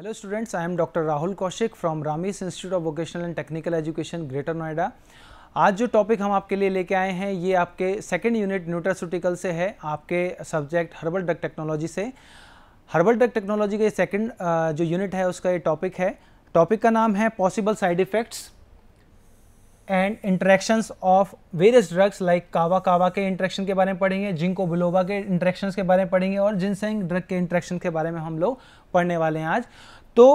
hello students I am doctor Rahul Kaushik from Ramis institute of vocational and technical education Greater Noida आज जो topic हम आपके लिए लेके आए हैं ये आपके सेकेंड यूनिट न्यूट्रास्यूटिकल से है आपके सब्जेक्ट हर्बल ड्रग टेक्नोलॉजी से हर्बल ड्रग टेक्नोलॉजी का ये सेकेंड जो यूनिट है उसका ये टॉपिक है टॉपिक का नाम है possible side effects and interaction of various drugs like kava kava के इंट्रैक्शन के बारे में पढ़ेंगे जिंको बिलोबा के इंट्रैक्शन के बारे में पढ़ेंगे और जिनसेंग ड्रग के इंट्रैक्शन के बारे में हम लोग पढ़ने वाले हैं आज तो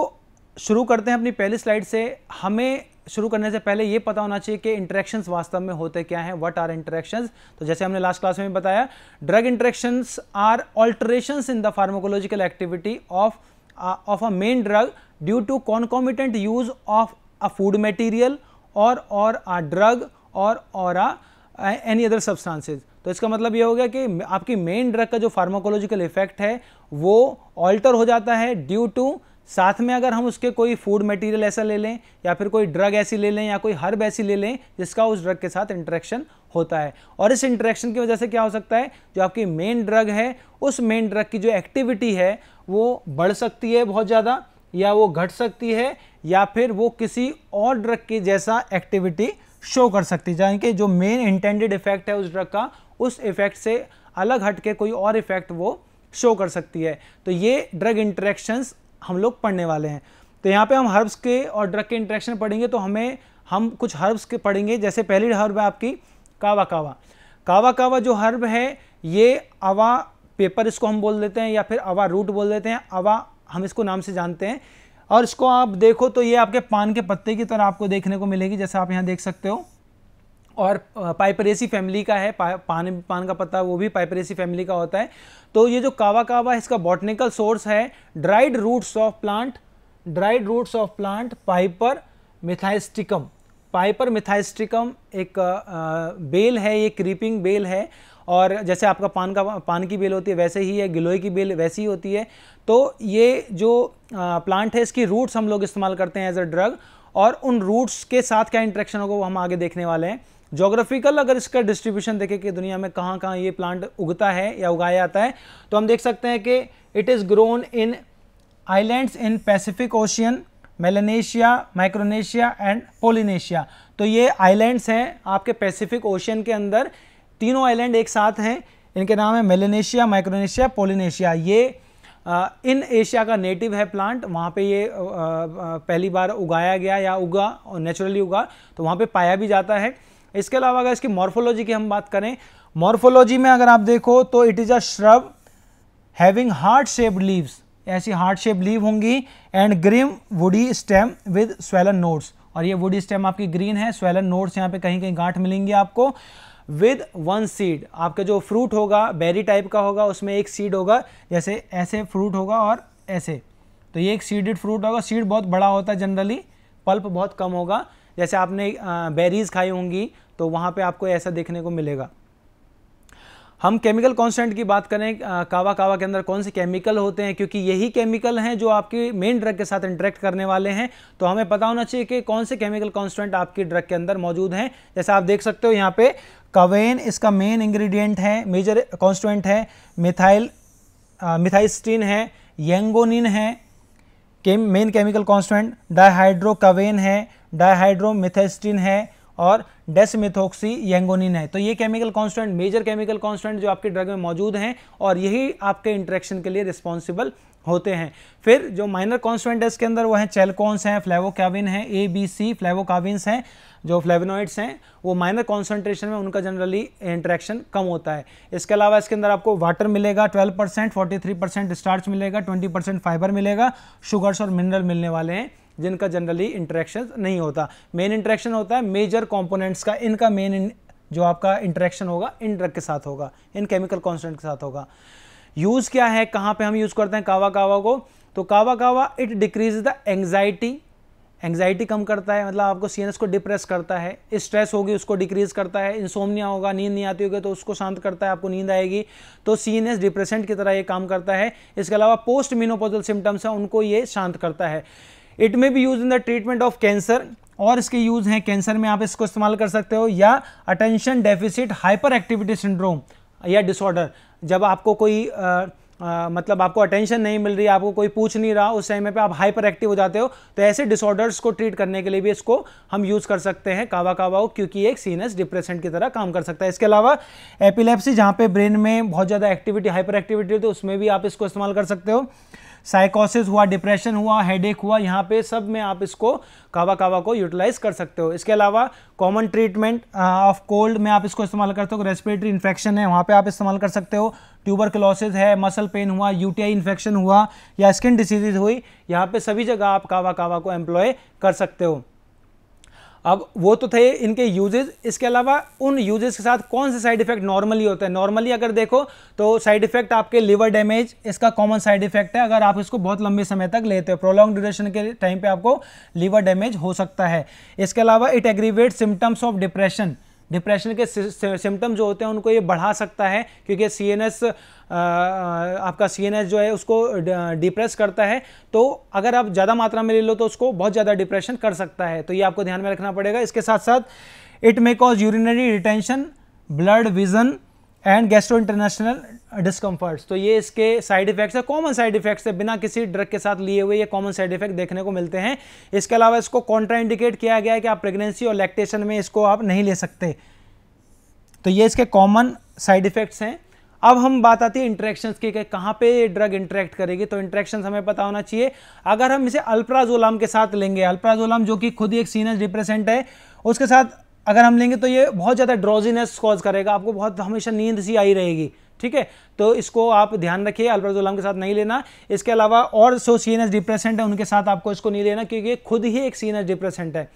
शुरू करते हैं अपनी पहली स्लाइड से हमें शुरू करने से पहले ये पता होना चाहिए कि इंट्रैक्शंस वास्तव में होते क्या हैं व्हाट आर इंट्रैक्शंस तो जैसे हमने लास्ट क्लास में बताया drug interactions are alteration in the pharmacological activity of of a main drug due to concomitant use of a food material और और आ ड्रग और और एनी अदर सब्सटांसेज तो इसका मतलब ये हो गया कि आपकी मेन ड्रग का जो फार्माकोलॉजिकल इफेक्ट है वो ऑल्टर हो जाता है ड्यू टू साथ में अगर हम उसके कोई फूड मटेरियल ऐसा ले लें या फिर कोई ड्रग ऐसी ले लें या कोई हर्ब ऐसी ले लें जिसका उस ड्रग के साथ इंटरेक्शन होता है और इस इंटरेक्शन की वजह से क्या हो सकता है जो आपकी मेन ड्रग है उस मेन ड्रग की जो एक्टिविटी है वो बढ़ सकती है बहुत ज़्यादा या वो घट सकती है या फिर वो किसी और ड्रग की जैसा एक्टिविटी शो कर सकती है यानी कि जो मेन इंटेंडेड इफेक्ट है उस ड्रग का उस इफेक्ट से अलग हट के कोई और इफेक्ट वो शो कर सकती है तो ये ड्रग इंटरेक्शंस हम लोग पढ़ने वाले हैं तो यहाँ पे हम हर्ब्स के और ड्रग के इंट्रैक्शन पढ़ेंगे तो हमें हम कुछ हर्ब्स के पढ़ेंगे जैसे पहली हर्ब है आपकी कावा कावा कावा कावा जो हर्ब है ये अवा पेपर इसको हम बोल देते हैं या फिर अवा रूट बोल देते हैं अवा हम इसको नाम से जानते हैं और इसको आप देखो तो ये आपके पान के पत्ते की तरह आपको देखने को मिलेगी जैसे आप यहाँ देख सकते हो और पाइपरेसी फैमिली का है पा, पान पान का पत्ता वो भी पाइपरेसी फैमिली का होता है तो ये जो कावा कावा है इसका बॉटनिकल सोर्स है dried roots of plant dried roots of plant Piper methysticum Piper methysticum एक बेल है ये क्रीपिंग बेल है और जैसे आपका पान का पान की बेल होती है वैसे ही है गिलोय की बेल वैसी ही होती है तो ये जो प्लांट है इसकी रूट्स हम लोग इस्तेमाल करते हैं एज अ ड्रग और उन रूट्स के साथ क्या इंट्रैक्शन होगा वो हम आगे देखने वाले हैं जोग्राफिकल अगर इसका डिस्ट्रीब्यूशन देखें कि दुनिया में कहाँ कहाँ ये प्लांट उगता है या उगाया जाता है तो हम देख सकते हैं कि it is grown in islands in Pacific Ocean Melanesia Micronesia and Polynesia तो ये आइलैंड्स हैं आपके पैसिफिक ओशियन के अंदर तीनों आइलैंड एक साथ हैं इनके नाम है मेलेनेशिया माइक्रोनेशिया पोलिनेशिया ये आ, इन एशिया का नेटिव है प्लांट वहाँ पे ये आ, आ, पहली बार उगाया गया या उगा और नेचुरली उगा तो वहाँ पे पाया भी जाता है इसके अलावा अगर इसकी मॉर्फोलॉजी की हम बात करें मॉर्फोलॉजी में अगर आप देखो तो it is a shrub having heart shaped leaves ऐसी हार्ट शेप लीव होंगी and green woody stem with swollen nodes और ये वुडी स्टेम आपकी ग्रीन है स्वेलन नोट्स यहाँ पे कहीं कहीं गांठ मिलेंगी आपको विद वन सीड आपका जो फ्रूट होगा बेरी टाइप का होगा उसमें एक सीड होगा जैसे ऐसे फ्रूट होगा और ऐसे तो ये एक सीडेड फ्रूट होगा सीड बहुत बड़ा होता है जनरली पल्प बहुत कम होगा जैसे आपने बेरीज़ खाई होंगी तो वहाँ पे आपको ऐसा देखने को मिलेगा हम केमिकल कॉन्सेंट की बात करें कावा कावा के अंदर कौन से केमिकल होते हैं क्योंकि यही केमिकल हैं जो आपके मेन ड्रग के साथ इंटरेक्ट करने वाले हैं तो हमें पता होना चाहिए कि कौन से केमिकल कॉन्सेंट आपकी ड्रग के अंदर मौजूद हैं जैसे आप देख सकते हो यहाँ पे कवेन इसका मेन इंग्रेडिएंट है मेजर कॉन्स्टेंट है मिथाइल मिथाइस्टीन है येंगोनिन है main chemical constant dihydro kavain है डाहाइड्रो है और डेसमिथोक्सी येंगोनिन है तो ये chemical constant major chemical constant जो आपके ड्रग में मौजूद हैं और यही आपके इंट्रैक्शन के लिए रिस्पॉन्सिबल होते हैं फिर जो माइनर कॉन्स्टेंट है इसके अंदर वो हैं चेलकॉन्स हैं फ्लेवोकाविन हैं ए बी सी फ्लेवोकाविन्स हैं जो फ्लेवनॉइड्स हैं वो माइनर कॉन्सेंट्रेशन में उनका जनरली इंट्रैक्शन कम होता है इसके अलावा इसके अंदर आपको वाटर मिलेगा 12 परसेंट फोर्टी परसेंट स्टार्च मिलेगा 20 परसेंट फाइबर मिलेगा शुगर्स और मिनरल मिलने वाले हैं जिनका जनरली इंटरेक्शन नहीं होता मेन इंटरेक्शन होता है मेजर कॉम्पोनेंट्स का इनका मेन जो आपका इंटरेक्शन होगा इन ड्रग के साथ होगा इन केमिकल कॉन्सटेंट के साथ होगा यूज़ क्या है कहाँ पे हम यूज़ करते हैं कावा कावा को तो kava kava it decrease the anxiety anxiety कम करता है मतलब आपको सीएनएस को डिप्रेस करता है स्ट्रेस होगी उसको डिक्रीज करता है इंसोमनिया होगा नींद नहीं आती होगी तो उसको शांत करता है आपको नींद आएगी तो सीएनएस डिप्रेसेंट की तरह ये काम करता है इसके अलावा पोस्ट मीनोपोजल सिम्टम्स हैं उनको ये शांत करता है it may be use in the treatment of cancer और इसके यूज़ हैं कैंसर में आप इसको इस्तेमाल कर सकते हो या attention deficit hyper activity syndrome या डिसऑर्डर जब आपको कोई आ, आ, मतलब आपको अटेंशन नहीं मिल रही आपको कोई पूछ नहीं रहा उस समय पे आप हाइपर एक्टिव हो जाते हो तो ऐसे डिसऑर्डर्स को ट्रीट करने के लिए भी इसको हम यूज़ कर सकते हैं कावा कावा क्योंकि एक सीनस डिप्रेशन की तरह काम कर सकता है इसके अलावा एपिलेप्सी जहाँ पे ब्रेन में बहुत ज़्यादा एक्टिविटी हाइपर एक्टिविटी होती है तो उसमें भी आप इसको इस्तेमाल कर सकते हो साइकोसिस हुआ डिप्रेशन हुआ हेडेक हुआ यहाँ पे सब में आप इसको कावा कावा को यूटिलाइज कर सकते हो इसके अलावा कॉमन ट्रीटमेंट ऑफ कोल्ड में आप इसको इस्तेमाल करते हो रेस्पिरेटरी इन्फेक्शन है वहाँ पे आप इस्तेमाल कर सकते हो ट्यूबर क्लोसिस है मसल पेन हुआ यूटीआई इन्फेक्शन हुआ या स्किन डिसीजेज हुई यहाँ पर सभी जगह आप कावा कावा को एम्प्लॉय कर सकते हो अब वो तो थे इनके यूजेज इसके अलावा उन यूजेस के साथ कौन से साइड इफेक्ट नॉर्मली होते हैं नॉर्मली अगर देखो तो साइड इफेक्ट आपके लिवर डैमेज इसका कॉमन साइड इफेक्ट है अगर आप इसको बहुत लंबे समय तक लेते हो प्रोलॉन्ग ड्यूरेशन के टाइम पे आपको लिवर डैमेज हो सकता है इसके अलावा it aggravate symptoms of depression depression के सिम्टम जो होते हैं उनको ये बढ़ा सकता है क्योंकि सी आपका सी जो है उसको डिप्रेस करता है तो अगर आप ज़्यादा मात्रा में ले लो तो उसको बहुत ज़्यादा डिप्रेशन कर सकता है तो ये आपको ध्यान में रखना पड़ेगा इसके साथ साथ it may cause urinary retention blurred vision and gastro international discomforts तो ये इसके साइड इफेक्ट्स है कॉमन साइड इफेक्ट्स है बिना किसी ड्रग के साथ लिए हुए ये कॉमन साइड इफेक्ट देखने को मिलते हैं इसके अलावा इसको कॉन्ट्राइंडिकेट किया गया है कि आप प्रेगनेंसी और लैक्टेशन में इसको आप नहीं ले सकते तो ये इसके कॉमन साइड इफेक्ट्स हैं अब हम बात आती है इंट्रैक्शंस की कहाँ पे ये ड्रग इंट्रैक्ट करेगी तो इंट्रैक्शन हमें पता होना चाहिए अगर हम इसे अल्प्राजोलाम के साथ लेंगे अल्प्राजोलाम जो कि खुद ही एक सीनस डिप्रेसेंट है उसके साथ अगर हम लेंगे तो ये बहुत ज़्यादा ड्रॉजीनेस कॉज करेगा आपको बहुत हमेशा नींद सी आई रहेगी ठीक है तो इसको आप ध्यान रखिए अल्प्राजोलम के साथ नहीं लेना इसके अलावा और जो सीनस डिप्रेसेंट है उनके साथ आपको इसको नहीं लेना क्योंकि खुद ही एक सीनस डिप्रेसेंट है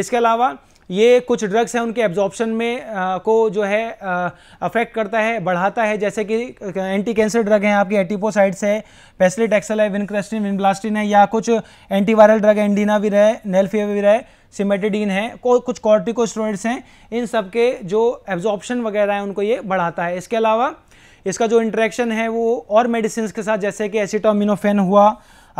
इसके अलावा ये कुछ ड्रग्स हैं उनके एब्जॉर्प्शन में आ, को जो है अफेक्ट करता है बढ़ाता है जैसे कि एंटी कैंसर ड्रग हैं आपकी एटीपोसाइड्स है एक्सल है विनक्रेस्टिन विनब्लास्टिन है या कुछ एंटीवायरल ड्रग एंडीना रहे है नेल्फियाविर है सिमेटेडीन है को, कुछ कॉर्टिकोस्टोइड्स हैं इन सब के जो एब्जॉर्प्शन वगैरह हैं उनको ये बढ़ाता है इसके अलावा इसका जो इंट्रैक्शन है वो और मेडिसिन के साथ जैसे कि एसिटोमिनोफेन हुआ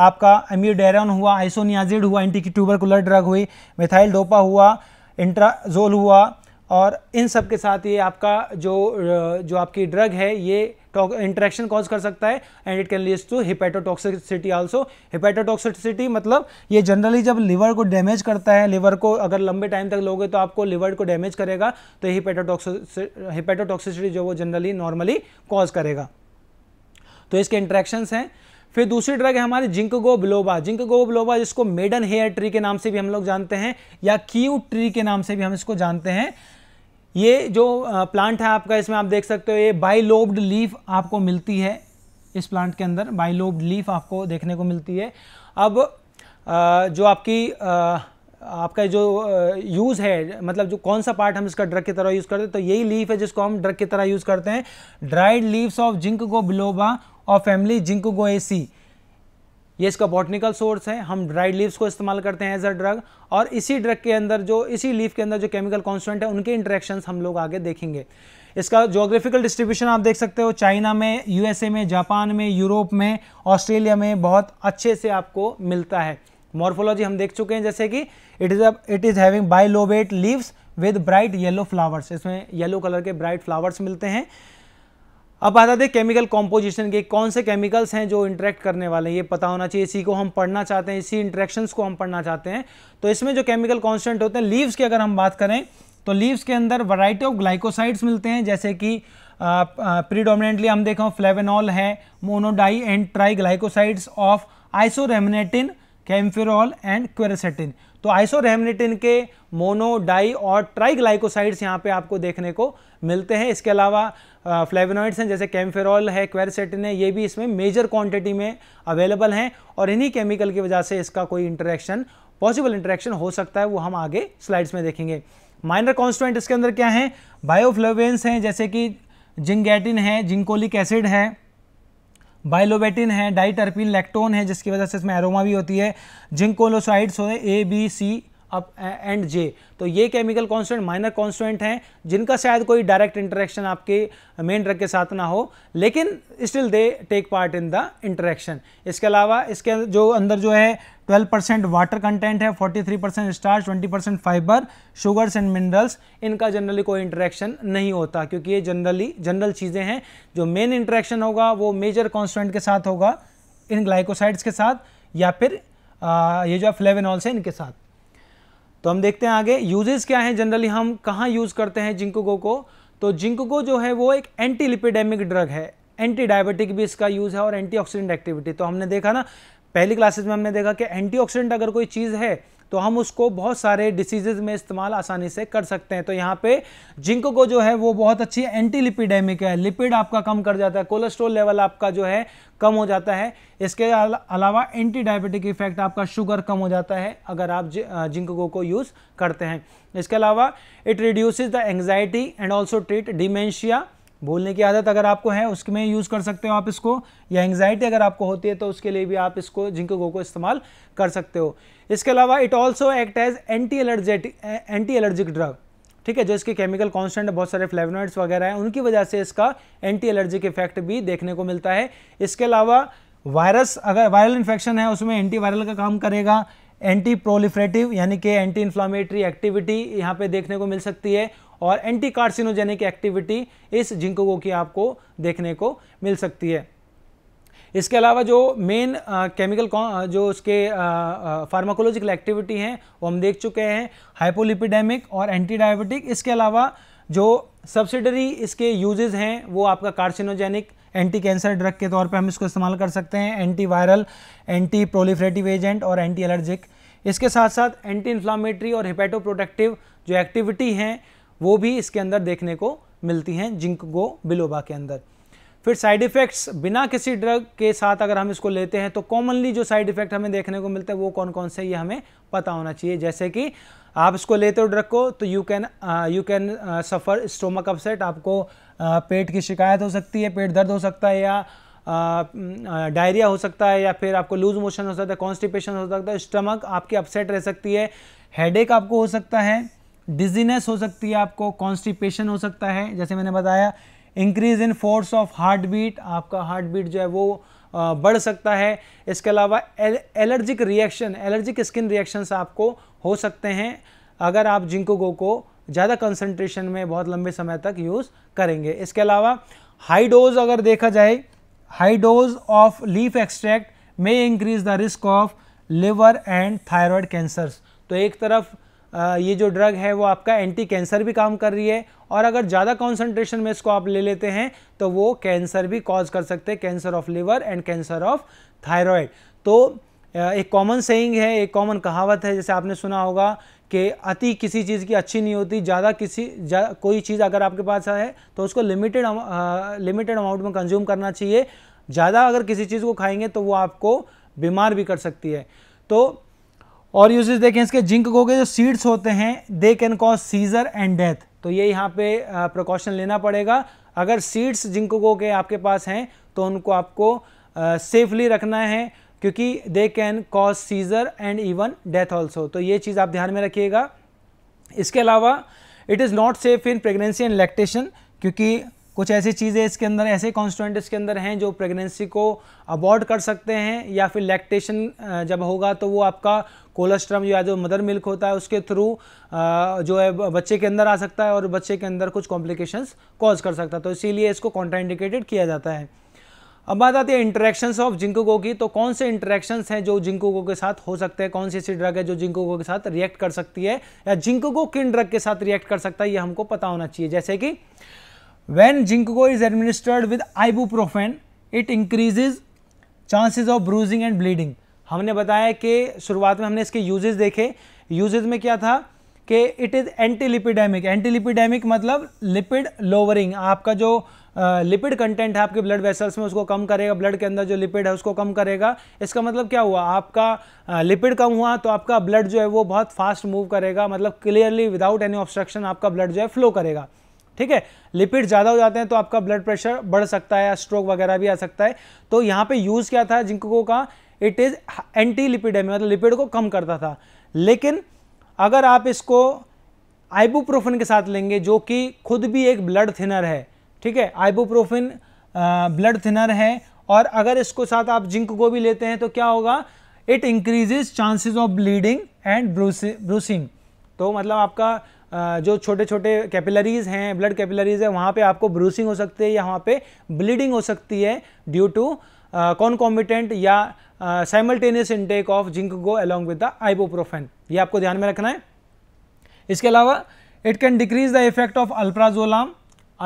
आपका एम्यूडेरन हुआ आइसोनियाजिड हुआ एंटी ट्यूबरकुलर ड्रग हुई मिथाइल डोपा हुआ इंट्राजोल हुआ और इन सब के साथ ये आपका जो जो आपकी ड्रग है ये इंट्रैक्शन कॉज कर सकता है and it can lead to hepatotoxicity also hepatotoxicity मतलब ये जनरली जब लिवर को डैमेज करता है लिवर को अगर लंबे टाइम तक लोगे तो आपको लिवर को डैमेज करेगा तो हिपेटोटॉक्सिसिटी जो वो जनरली नॉर्मली कॉज करेगा तो इसके इंट्रैक्शंस हैं फिर दूसरी ड्रग है हमारी ginkgo biloba ginkgo biloba जिसको मेडन हेयर ट्री के नाम से भी हम लोग जानते हैं या क्यू ट्री के नाम से भी हम इसको जानते हैं ये जो प्लांट है आपका इसमें आप देख सकते हो ये बाइलोब्ड लीफ आपको मिलती है इस प्लांट के अंदर बाइलोब्ड लीफ आपको देखने को मिलती है अब जो आपकी आपका जो यूज़ है मतलब जो कौन सा पार्ट हम इसका ड्रग की तरह यूज़ करते हैं तो यही लीफ है जिसको हम ड्रग की तरह यूज़ करते हैं dried leaves of ginkgo biloba और फैमिली जिंकोगोएसी ये इसका बॉटनिकल सोर्स है हम ड्राइड लीव्स को इस्तेमाल करते हैं एज अ ड्रग और इसी ड्रग के अंदर जो इसी लीफ के अंदर जो केमिकल कॉन्सेंट है उनके इंटरेक्शन हम लोग आगे देखेंगे इसका जोग्राफिकल डिस्ट्रीब्यूशन आप देख सकते हो चाइना में यूएसए में जापान में यूरोप में ऑस्ट्रेलिया में बहुत अच्छे से आपको मिलता है मॉर्फोलॉजी हम देख चुके हैं जैसे कि it is it is having bilobate leaves with bright yellow flowers इसमें येलो कलर के ब्राइट फ्लावर्स मिलते हैं अब बता दें केमिकल कॉम्पोजिशन के कौन से केमिकल्स हैं जो इंटरेक्ट करने वाले हैं ये पता होना चाहिए इसी को हम पढ़ना चाहते हैं इसी इंटरेक्शंस को हम पढ़ना चाहते हैं तो इसमें जो केमिकल कॉन्स्टेंट होते हैं लीव्स की अगर हम बात करें तो लीव्स के अंदर वराइटी ऑफ ग्लाइकोसाइड्स मिलते हैं जैसे कि प्रीडोमिनेंटली हम देखें फ्लेवेनॉल है mono di and tri glycosides of isorhamnetin kaempferol and quercetin तो आइसोरेमनेटिन के मोनो डाई और ट्राइग्लाइकोसाइड्स यहाँ पे आपको देखने को मिलते हैं इसके अलावा फ्लेवनॉइड्स हैं जैसे कैम्फेरॉल है क्वेरसेटिन है ये भी इसमें मेजर क्वांटिटी में अवेलेबल हैं और इन्हीं केमिकल की वजह से इसका कोई इंटरेक्शन पॉसिबल इंटरेक्शन हो सकता है वो हम आगे स्लाइड्स में देखेंगे माइनर कॉन्स्टेंट इसके अंदर क्या है बायोफ्लेवेंस हैं जैसे कि जिंगेटिन है जिंकोलिक एसिड है बाइलोबेटिन है डाइटर्पिन लेक्टोन है जिसकी वजह से इसमें एरोमा भी होती है जिंकोलोसाइड्स हो A B C up and J तो ये केमिकल कांस्टेंट माइनर कॉन्स्टेंट हैं जिनका शायद कोई डायरेक्ट इंटरेक्शन आपके मेन ड्रग के साथ ना हो लेकिन still they take part in the interaction इसके अलावा इसके जो अंदर जो है 12 परसेंट वाटर कंटेंट है 43 percent starch 20 percent fibre sugars and minerals इनका जनरली कोई इंटरेक्शन नहीं होता क्योंकि ये जनरली जनरल चीज़ें हैं जो मेन इंटरेक्शन होगा वो मेजर कॉन्स्टेंट के साथ होगा इन ग्लाइकोसाइड्स के साथ या फिर आ, ये जो फ्लेवेनॉल्स हैं इनके साथ तो हम देखते हैं आगे यूजेस क्या हैं जनरली हम कहाँ यूज़ करते हैं जिंकगो को तो जिंकगो जो है वो एक एंटी लिपिडेमिक ड्रग है एंटी डायबिटिक भी इसका यूज़ है और एंटी एक्टिविटी तो हमने देखा ना पहली क्लासेज में हमने देखा कि एंटी अगर कोई चीज़ है तो हम उसको बहुत सारे डिसीजेज में इस्तेमाल आसानी से कर सकते हैं तो यहाँ पे जिंक को जो है वो बहुत अच्छी एंटी लिपिडेमिक है लिपिड आपका कम कर जाता है कोलेस्ट्रोल लेवल आपका जो है कम हो जाता है इसके अलावा एंटी डायबिटिक इफेक्ट आपका शुगर कम हो जाता है अगर आप जिंक गो को यूज़ करते हैं इसके अलावा it reduces the anxiety and also treat dementia बोलने की आदत अगर आपको है उसमें यूज़ कर सकते हो आप इसको या एंगजाइटी अगर आपको होती है तो उसके लिए भी आप इसको जिंक गो को इस्तेमाल कर सकते हो इसके अलावा it also act as anti allergetic anti allergic drug ठीक है जो इसके केमिकल कॉन्सटेंट बहुत सारे फ्लेवनॉइड्स वगैरह हैं उनकी वजह से इसका एंटी एलर्जिक इफेक्ट भी देखने को मिलता है इसके अलावा वायरस अगर वायरल इन्फेक्शन है उसमें एंटी वायरल का काम करेगा एंटी प्रोलिफ्रेटिव यानी कि एंटी इन्फ्लामेटरी एक्टिविटी यहाँ पे देखने को मिल सकती है और एंटी कार्सिनोजेनिक एक्टिविटी इस जिंकोगो की आपको देखने को मिल सकती है इसके अलावा जो मेन केमिकल जो उसके फार्माकोलॉजिकल एक्टिविटी हैं वो हम देख चुके हैं हाइपोलिपिडेमिक और एंटी डायबिटिक इसके अलावा जो सब्सिडरी इसके यूजेस हैं वो आपका कार्सिनोजेनिक एंटी कैंसर ड्रग के तौर पे हम इसको इस्तेमाल कर सकते हैं anti viral anti proliferative agent और एंटी एलर्जिक इसके साथ साथ एंटी इन्फ्लामेटरी और हिपेटोप्रोटेक्टिव जो एक्टिविटी हैं वो भी इसके अंदर देखने को मिलती हैं जिंक गो बिलोबा के अंदर फिर साइड इफ़ेक्ट्स बिना किसी ड्रग के साथ अगर हम इसको लेते हैं तो कॉमनली जो साइड इफ़ेक्ट हमें देखने को मिलते हैं वो कौन कौन से ये हमें पता होना चाहिए जैसे कि आप इसको लेते हो ड्रग को तो you can you can suffer stomach upset आपको uh, पेट की शिकायत हो सकती है पेट दर्द हो सकता है या डायरिया uh, mm, uh, हो सकता है या फिर आपको लूज मोशन हो सकता है कॉन्स्टिपेशन हो सकता है स्टमक आपकी अपसेट रह सकती है हेडेक आपको हो सकता है डिजीनेस हो सकती है आपको कॉन्स्टिपेशन हो सकता है जैसे मैंने बताया increase in force of heart beat आपका हार्ट बीट जो है वो बढ़ सकता है इसके अलावा allergic reaction allergic skin reactions आपको हो सकते हैं अगर आप जिंको को ज़्यादा कंसंट्रेशन में बहुत लंबे समय तक यूज़ करेंगे इसके अलावा हाई डोज अगर देखा जाए high dose of leaf extract may increase the risk of liver and thyroid cancers तो एक तरफ ये जो ड्रग है वो आपका एंटी कैंसर भी काम कर रही है और अगर ज़्यादा कॉन्सेंट्रेशन में इसको आप ले लेते हैं तो वो कैंसर भी कॉज कर सकते हैं cancer of liver and cancer of thyroid तो एक कॉमन सेइंग है एक कॉमन कहावत है जैसे आपने सुना होगा कि अति किसी चीज़ की अच्छी नहीं होती ज़्यादा किसी जा, कोई चीज़ अगर आपके पास है तो उसको लिमिटेड लिमिटेड अमाउंट में कंज्यूम करना चाहिए ज़्यादा अगर किसी चीज़ को खाएंगे तो वो आपको बीमार भी कर सकती है तो और यूजेस देखें इसके जिंक को के जो सीड्स होते हैं they can cause seizure and death तो ये यहाँ पे प्रिकॉशन लेना पड़ेगा अगर सीड्स जिंक को के आपके पास हैं तो उनको आपको सेफली रखना है क्योंकि they can cause seizure and even death also तो ये चीज़ आप ध्यान में रखिएगा इसके अलावा it is not safe in pregnancy and lactation क्योंकि कुछ ऐसी चीज़ें इसके अंदर ऐसे कॉन्स्टेंट इसके अंदर हैं जो प्रेगनेंसी को अबॉर्ड कर सकते हैं या फिर लैक्टेशन जब होगा तो वो आपका कोलेस्ट्रम या जो मदर मिल्क होता है उसके थ्रू जो है बच्चे के अंदर आ सकता है और बच्चे के अंदर कुछ कॉम्प्लिकेशंस कॉज कर सकता है तो इसीलिए इसको कॉन्ट्राइंडिकेटेड किया जाता है अब बात आती है इंटरेक्शंस ऑफ जिंकोगो की तो कौन से इंटरेक्शंस हैं जो जिंकोगो के साथ हो सकते हैं कौन सी ऐसी ड्रग है जो जिंकोगो के साथ रिएक्ट कर सकती है या जिंकोगो किन ड्रग के साथ रिएक्ट कर सकता है ये हमको पता होना चाहिए जैसे कि when is is administered with ibuprofen it increases chances of bruising and bleeding हमने बताया कि शुरुआत में हमने इसके यूजेज देखे यूजेज में क्या था कि it is anti lipidemic anti lipidemic मतलब लिपिड लोवरिंग आपका जो लिपिड uh, कंटेंट है आपके ब्लड वेसल्स में उसको कम करेगा ब्लड के अंदर जो लिपिड है उसको कम करेगा इसका मतलब क्या हुआ आपका लिपिड uh, कम हुआ तो आपका ब्लड जो है वो बहुत फास्ट मूव करेगा मतलब क्लियरली विदाउट एनी ऑब्स्ट्रक्शन आपका ब्लड जो है फ्लो करेगा ठीक है लिपिड ज़्यादा हो जाते हैं तो आपका ब्लड प्रेशर बढ़ सकता है या स्ट्रोक वगैरह भी आ सकता है तो यहाँ पे यूज़ क्या था जिंको कहा इट इज़ एंटी है मतलब लिपिड को कम करता था लेकिन अगर आप इसको आइबूप्रोफिन के साथ लेंगे जो कि खुद भी एक ब्लड थिनर है ठीक है आइबूप्रोफिन ब्लड थिनर है और अगर इसको साथ आप जिंक को भी लेते हैं तो क्या होगा it increases chances of bleeding and bruising तो मतलब आपका जो छोटे छोटे कैपिलरीज हैं ब्लड कैपिलरीज है वहाँ पे आपको ब्रूसिंग हो सकती है या वहाँ पे ब्लीडिंग हो सकती है ड्यू टू कॉन्कॉमिटेंट या simultaneous intake of ginkgo along with the ibuprofen ये आपको ध्यान में रखना है इसके अलावा it can decrease the effect of alprazolam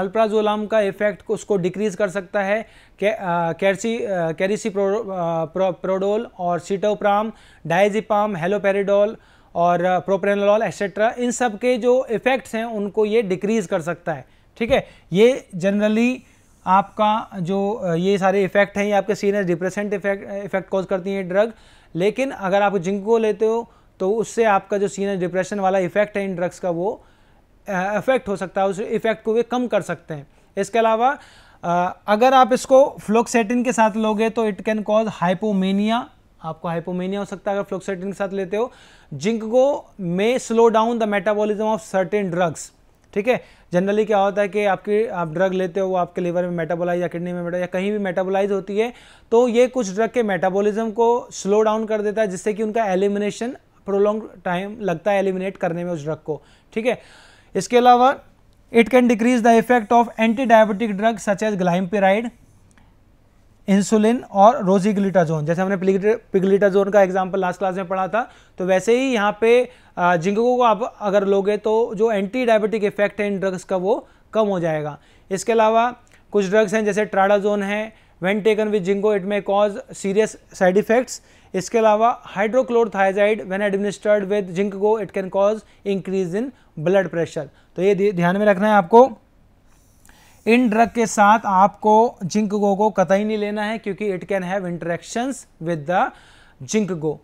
alprazolam का इफेक्ट उसको डिक्रीज कर सकता है कैरसी कैरिसी प्रोडोल और सीटोप्राम डायजिपाम हेलोपेरिडोल और प्रोप्रेनोलॉल एक्सेट्रा इन सब के जो इफ़ेक्ट्स हैं उनको ये डिक्रीज़ कर सकता है ठीक है ये जनरली आपका जो ये सारे इफ़ेक्ट हैं ये आपके senior depressant effect effect cause करती हैं ड्रग लेकिन अगर आप जिंक को लेते हो तो उससे आपका जो सीनियर डिप्रेशन वाला इफेक्ट है इन ड्रग्स का वो इफेक्ट हो सकता है उस इफेक्ट को वे कम कर सकते हैं इसके अलावा अगर आप इसको फ्लोक्सेटिन के साथ लोगे तो इट कैन कॉज हाइपोमेनिया आपको हाइपोमेनिया हो सकता है अगर फ्लोक्साइटिन के साथ लेते हो ginkgo may slow down the metabolism of certain drugs ठीक है जनरली क्या होता है कि आपकी आप ड्रग लेते हो वो आपके लीवर में मेटाबोलाइज या किडनी में या कहीं भी मेटाबोलाइज होती है तो ये कुछ ड्रग के मेटाबॉलिज्म को स्लो डाउन कर देता है जिससे कि उनका एलिमिनेशन प्रोलॉन्ग टाइम लगता है एलिमिनेट करने में उस ड्रग को ठीक है इसके अलावा it can decrease the effect of anti diabetic drug such as glimepiride insulin और रोजीग्लिटाजोन जैसे हमने पिग्लिटाजोन का एग्जाम्पल लास्ट क्लास में पढ़ा था तो वैसे ही यहाँ पे जिंको को आप अगर लोगे तो जो एंटी डायबिटिक इफेक्ट है इन ड्रग्स का वो कम हो जाएगा इसके अलावा कुछ ड्रग्स हैं जैसे ट्राडाजोन है when taken with ginkgo it may cause serious side effects इसके अलावा hydrochlorothiazide when administered with ginkgo it can cause increase in blood pressure तो ये ध्यान में रखना है आपको इन ड्रग के साथ आपको जिंक गो को कतई नहीं लेना है क्योंकि it can have interactions with the ginkgo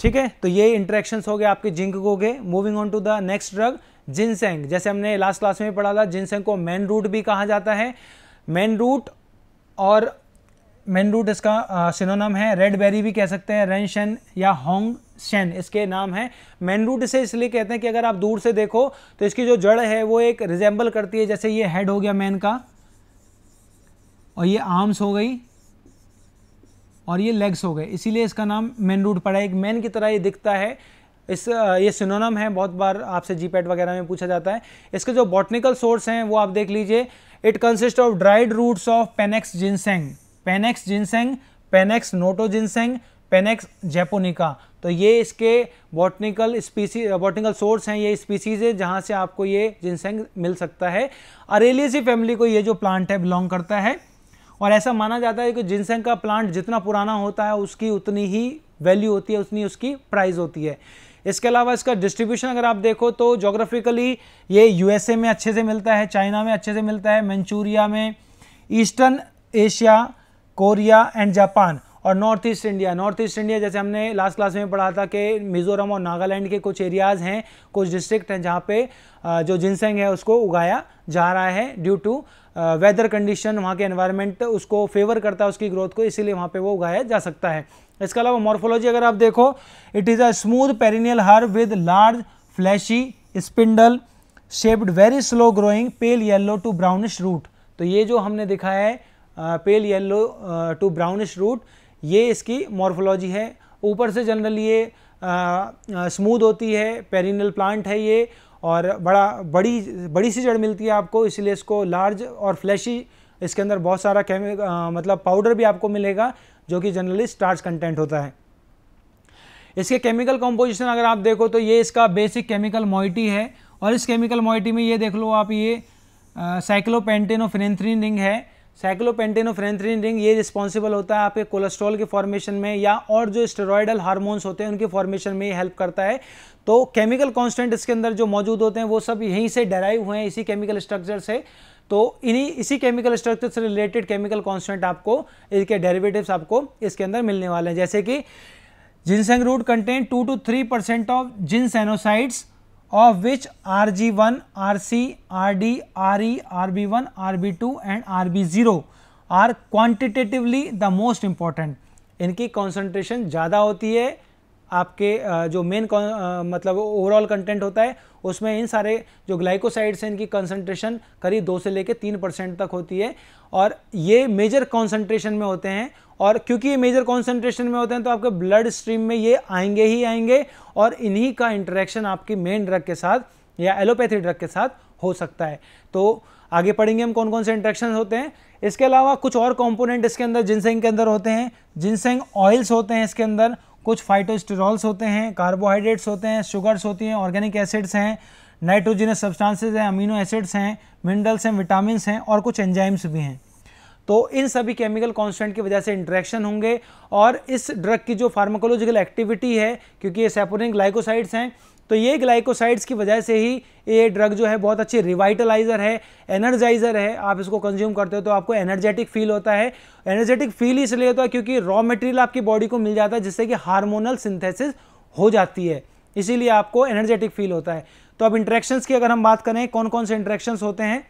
ठीक है तो ये इंटरेक्शंस हो गए आपके जिंक गो के moving on to the next drug ginseng जैसे हमने लास्ट क्लास में पढ़ा था जिनसेंग को मैन रूट भी कहा जाता है मैन रूट और मेन रूट इसका सिनोनम है रेड बेरी भी कह सकते हैं रेंशन या होंग शेन इसके नाम है मेन रूट इसे इसलिए कहते हैं कि अगर आप दूर से देखो तो इसकी जो जड़ है वो एक रिजेंबल करती है जैसे ये हेड हो गया मैन का और ये आर्म्स हो गई और ये लेग्स हो गए इसीलिए इसका नाम मेन रूट पड़ा है एक मैन की तरह ये दिखता है इस ये सिनोनम है बहुत बार आपसे जीपैट वगैरह में पूछा जाता है इसके जो बॉटनिकल सोर्स हैं वो आप देख लीजिए it consist of dried roots of panax ginseng panax ginseng panax noto ginseng panax japonica तो ये इसके बॉटनिकल स्पीसी बॉटनिकल सोर्स हैं ये स्पीसीज है जहाँ से आपको ये जिनसेंग मिल सकता है अरेलियसी फैमिली को ये जो प्लांट है बिलोंग करता है और ऐसा माना जाता है कि जिनसेंग का प्लांट जितना पुराना होता है उसकी उतनी ही वैल्यू होती है उतनी उसकी प्राइस होती है इसके अलावा इसका डिस्ट्रीब्यूशन अगर आप देखो तो जोग्राफिकली ये यूएसए में अच्छे से मिलता है चाइना में अच्छे से मिलता है मंचूरिया में eastern Asia Korea and Japan और north east India north east India जैसे हमने लास्ट क्लास में पढ़ा था कि मिजोरम और नागालैंड के कुछ एरियाज़ हैं कुछ डिस्ट्रिक्ट हैं जहाँ पे जो जिनसेंग है उसको उगाया जा रहा है ड्यू टू वेदर कंडीशन वहाँ के एनवायरनमेंट उसको फेवर करता है उसकी ग्रोथ को इसीलिए वहाँ पे वो उगाया जा सकता है इसके अलावा मॉर्फोलॉजी अगर आप देखो it is a smooth perennial herb with large fleshy spindle shaped very slow growing pale yellow to brownish root तो ये जो हमने दिखाया है pale yellow to brownish root ये इसकी मॉर्फोलॉजी है ऊपर से जनरली ये स्मूद होती है पेरिनल प्लांट है ये और बड़ा बड़ी बड़ी सी जड़ मिलती है आपको इसलिए इसको लार्ज और फ्लैशी इसके अंदर बहुत सारा केमिक मतलब पाउडर भी आपको मिलेगा जो कि जनरली स्टार्च कंटेंट होता है इसके केमिकल कंपोजिशन अगर आप देखो तो ये इसका बेसिक केमिकल मॉइटी है और इस केमिकल मॉइटी में ये देख लो आप ये साइक्लोपेंटेन रिंग है साइक्लोपेंटेनो फ्रेंथ्रीन रिंग ये रिस्पॉन्सिबल होता है आपके कोलेस्ट्रॉल के फॉर्मेशन में या और जो स्टेरॉयडल हार्मोन्स होते हैं उनके फॉर्मेशन में ये हेल्प करता है तो केमिकल कॉन्स्टेंट इसके अंदर जो मौजूद होते हैं वो सब यहीं से डराइव हुए हैं इसी केमिकल स्ट्रक्चर से तो इन्हीं इसी केमिकल स्ट्रक्चर से रिलेटेड केमिकल कॉन्स्टेंट आपको इसके डेरिवेटिव्स आपको इसके अंदर मिलने वाले हैं जैसे कि ginseng root content two two three percent of ginsenosides of which R G one R C R D R E R B one R B two and R B zero are quantitatively the most important इनकी concentration ज़्यादा होती है आपके जो main मतलब overall content होता है उसमें इन सारे जो ग्लाइकोसाइड्स हैं इनकी कंसनट्रेशन करीब दो से लेकर तीन परसेंट तक होती है और ये मेजर कॉन्सेंट्रेशन में होते हैं और क्योंकि ये मेजर कॉन्सेंट्रेशन में होते हैं तो आपके ब्लड स्ट्रीम में ये आएंगे ही आएंगे और इन्हीं का इंटरेक्शन आपकी मेन ड्रग के साथ या एलोपैथी ड्रग के साथ हो सकता है तो आगे पढ़ेंगे हम कौन कौन से इंट्रैक्शन होते हैं इसके अलावा कुछ और कंपोनेंट इसके अंदर जिनसेंग के अंदर होते हैं जिनसेंग ऑयल्स होते हैं इसके अंदर कुछ फाइटोस्टेरॉल्स होते हैं कार्बोहाइड्रेट्स होते हैं शुगर्स होती हैं ऑर्गेनिक एसिड्स हैं नाइट्रोजिनस सब्सटेंसेस हैं अमीनो एसिड्स हैं मिनरल्स हैं विटामिन हैं और कुछ एंजाइम्स भी हैं तो इन सभी केमिकल कॉन्सटेंट की वजह से इंट्रैक्शन होंगे और इस ड्रग की जो फार्माकोलॉजिकल एक्टिविटी है क्योंकि ये सेपोरिन ग्लाइकोसाइड्स हैं तो ये ग्लाइकोसाइड्स की वजह से ही ये ड्रग जो है बहुत अच्छी रिवाइटलाइज़र है एनर्जाइज़र है आप इसको कंज्यूम करते हो तो आपको एनर्जेटिक फील होता है एनर्जेटिक फील इसलिए होता है क्योंकि रॉ मटेरियल आपकी बॉडी को मिल जाता है जिससे कि हार्मोनल सिंथेसिस हो जाती है इसीलिए आपको एनर्जेटिक फील होता है तो अब इंट्रैक्शंस की अगर हम बात करें कौन कौन से इंट्रैक्शंस होते हैं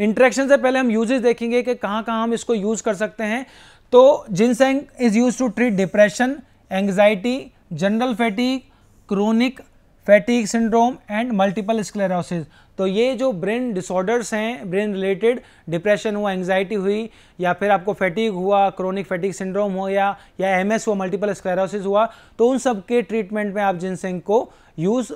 इंट्रैक्शन से पहले हम यूजेज देखेंगे कि कहाँ कहाँ हम इसको यूज़ कर सकते हैं तो ginseng is use to treat depression anxiety general fatigue chronic fatigue syndrome and multiple sclerosis तो ये जो ब्रेन डिसऑर्डर्स हैं ब्रेन रिलेटेड डिप्रेशन हुआ एंग्जाइटी हुई या फिर आपको फैटिक हुआ क्रोनिक फैटिक सिंड्रोम हो या या एमएस हुआ मल्टीपल स्क्लेरोसिस हुआ तो उन सब के ट्रीटमेंट में आप जिनसेंग को यूज़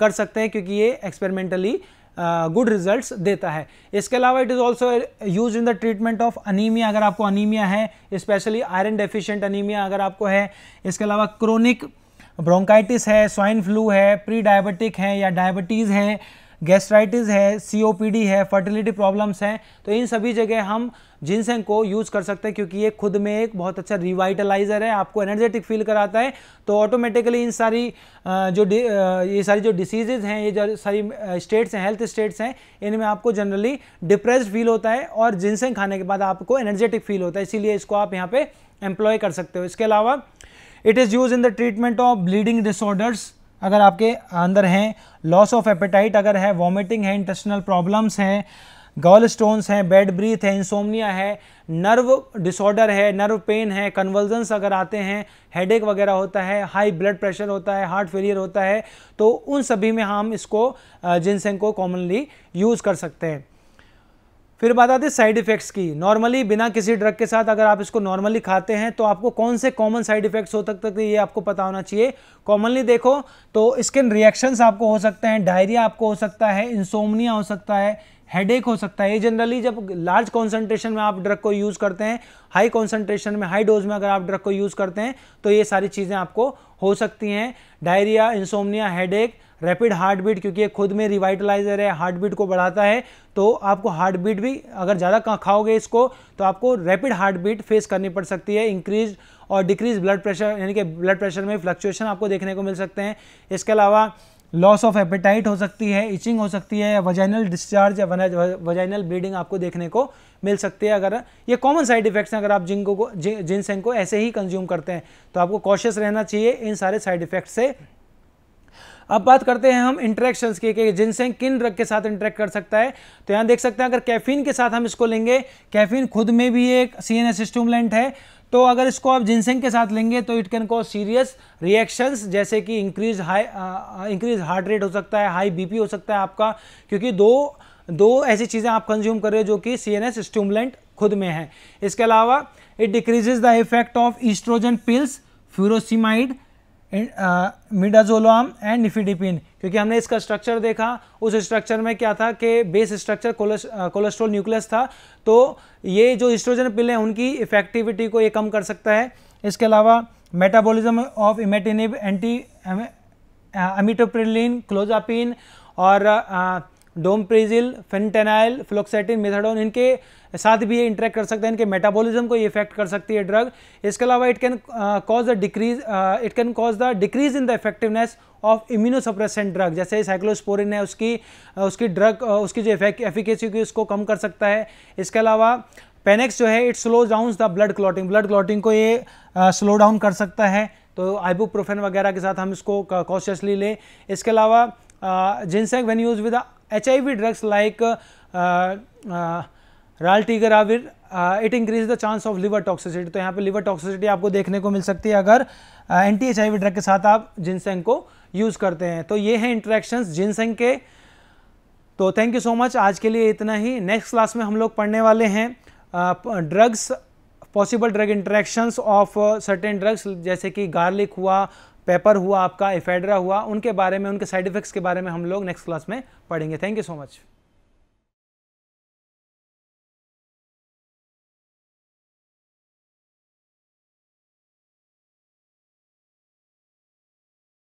कर सकते हैं क्योंकि ये एक्सपेरिमेंटली गुड रिजल्ट्स देता है इसके अलावा it is also use in the treatment of anaemia अगर आपको अनीमिया है स्पेशली आयरन डेफिशिएंट अनीमिया अगर आपको है इसके अलावा क्रोनिक ब्रोंकाइटिस है स्वाइन फ्लू है प्री डायबिटिक है या डायबिटीज़ है गैस्ट्राइटिस है सीओपीडी है फर्टिलिटी प्रॉब्लम्स हैं तो इन सभी जगह हम जिनसेंग को यूज़ कर सकते हैं क्योंकि ये खुद में एक बहुत अच्छा रिवाइटलाइजर है आपको एनर्जेटिक फील कराता है तो ऑटोमेटिकली इन सारी जो ये सारी जो डिसीजेज हैं ये जो सारी स्टेट्स हैं हेल्थ स्टेट्स हैं इनमें आपको जनरली डिप्रेस फील होता है और जिनसेंग खाने के बाद आपको एनर्जेटिक फील होता है इसीलिए इसको आप यहाँ पर एम्प्लॉय कर सकते हो इसके अलावा it is use in the treatment of bleeding disorders अगर आपके अंदर हैं लॉस ऑफ एपेटाइट अगर है वॉमिटिंग है इंटेस्टनल प्रॉब्लम्स हैं गॉल स्टोन्स हैं बैड ब्रीथ है इंसोमनिया है नर्व डिसऑर्डर है नर्व पेन है कन्वर्जन्स अगर आते हैं हेडेक वगैरह होता है हाई ब्लड प्रेशर होता है हार्ट फेलियर होता है तो उन सभी में हम इसको जिनसेंग को कॉमनली यूज़ कर सकते हैं फिर बात आती है साइड इफ़ेक्ट्स की नॉर्मली बिना किसी ड्रग के साथ अगर आप इसको नॉर्मली खाते हैं तो आपको कौन से कॉमन साइड इफ़ेक्ट्स हो सकते थे ये आपको पता होना चाहिए कॉमनली देखो तो स्किन रिएक्शंस आपको हो सकते हैं डायरिया आपको हो सकता है इंसोमनिया हो सकता है हेडेक हो सकता है ये जनरली जब लार्ज कॉन्सेंट्रेशन में आप ड्रग को यूज़ करते हैं हाई कॉन्सेंट्रेशन में हाई डोज में अगर आप ड्रग को यूज़ करते हैं तो ये सारी चीज़ें आपको हो सकती हैं diarrhoea insomnia headache rapid heartbeat क्योंकि ये खुद में रिवाइटलाइजर है हार्ट बीट को बढ़ाता है तो आपको हार्ट बीट भी अगर ज़्यादा खाओगे इसको तो आपको रैपिड हार्ट बीट फेस करनी पड़ सकती है इंक्रीज और डिक्रीज ब्लड प्रेशर यानी कि ब्लड प्रेशर में फ्लक्चुएशन आपको देखने को मिल सकते हैं इसके अलावा लॉस ऑफ एपेटाइट हो सकती है इचिंग हो सकती है वजाइनल डिस्चार्ज या वजाइनल ब्लीडिंग आपको देखने को मिल सकती है अगर ये कॉमन साइड इफेक्ट्स हैं अगर आप जिंक को जिनसेंग को ऐसे ही कंज्यूम करते हैं तो आपको कॉशियस रहना चाहिए इन सारे साइड इफेक्ट से अब बात करते हैं हम इंट्रैक्शंस की के जिनसे किन ड्रग के साथ इंट्रैक्ट कर सकता है तो यहाँ देख सकते हैं अगर कैफीन के साथ हम इसको लेंगे कैफीन खुद में भी एक सी एन है तो अगर इसको आप जिनसेंग के साथ लेंगे तो it can cause serious reactions जैसे कि increase high increase heart rate हो सकता है हाई बीपी हो सकता है आपका क्योंकि दो दो ऐसी चीज़ें आप कंज्यूम कर रहे हो जो कि सी एन एस स्टूमलेंट खुद में है इसके अलावा it decreases the effect of oestrogen pills furosemide midazolam and nifedipine क्योंकि हमने इसका स्ट्रक्चर देखा उस स्ट्रक्चर में क्या था कि बेस स्ट्रक्चर कोलेस्ट्रोल न्यूक्लियस था तो ये जो स्ट्रोजन पिल हैं उनकी इफेक्टिविटी को ये कम कर सकता है इसके अलावा metabolism of imatinib anti amitriptyline clozapine और डोमप्रेजिल फेंटेनाइल फ्लोक्सेटिन मेथाडोन इनके साथ भी ये इंटरेक्ट कर सकता है इनके मेटाबॉलिज्म को ये इफेक्ट कर सकती है ड्रग इसके अलावा it can cause the decrease it can cause the decrease in the effectiveness of immunosuppressant drug जैसे साइक्लोस्पोरिन है उसकी uh, उसकी ड्रग uh, उसकी जो एफिकेसी की उसको कम कर सकता है इसके अलावा पेनेक्स जो है it slow down the blood clotting blood clotting को ये स्लो uh, डाउन कर सकता है तो आइबोप्रोफेन वगैरह के साथ हम इसको कॉशियसली लें इसके अलावा ginseng when use with V drugs like raltegravir it increase the chance of liver toxicity तो यहाँ पे लिवर टॉक्सिसिटी आपको देखने को मिल सकती है अगर anti H I V drug के साथ आप जिनसेंग को यूज़ करते हैं तो ये हैं इंट्रैक्शन जिनसेंग के तो थैंक यू सो मच आज के लिए इतना ही नेक्स्ट क्लास में हम लोग पढ़ने वाले हैं drugs possible drug interactions of certain drugs जैसे कि गार्लिक हुआ पेपर हुआ आपका इफेड्रा हुआ उनके बारे में उनके साइड इफेक्ट्स के बारे में हम लोग नेक्स्ट क्लास में पढ़ेंगे थैंक यू सो मच